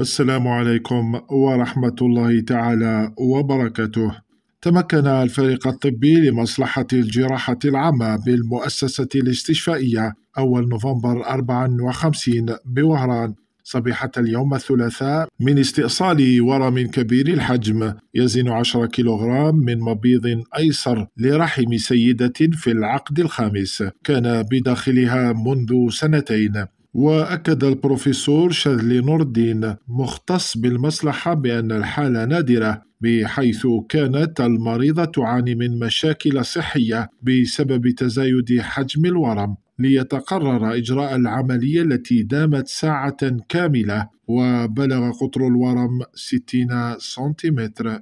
السلام عليكم ورحمة الله تعالى وبركاته تمكن الفريق الطبي لمصلحة الجراحة العامة بالمؤسسة الاستشفائية أول نوفمبر 54 بوهران صبيحة اليوم الثلاثاء من استئصال ورم كبير الحجم يزن 10 كيلوغرام من مبيض أيسر لرحم سيدة في العقد الخامس كان بداخلها منذ سنتين وأكد البروفيسور شاذلي نور الدين مختص بالمصلحة بأن الحالة نادرة بحيث كانت المريضة تعاني من مشاكل صحية بسبب تزايد حجم الورم ليتقرر إجراء العملية التي دامت ساعة كاملة وبلغ قطر الورم 60 سنتيمتر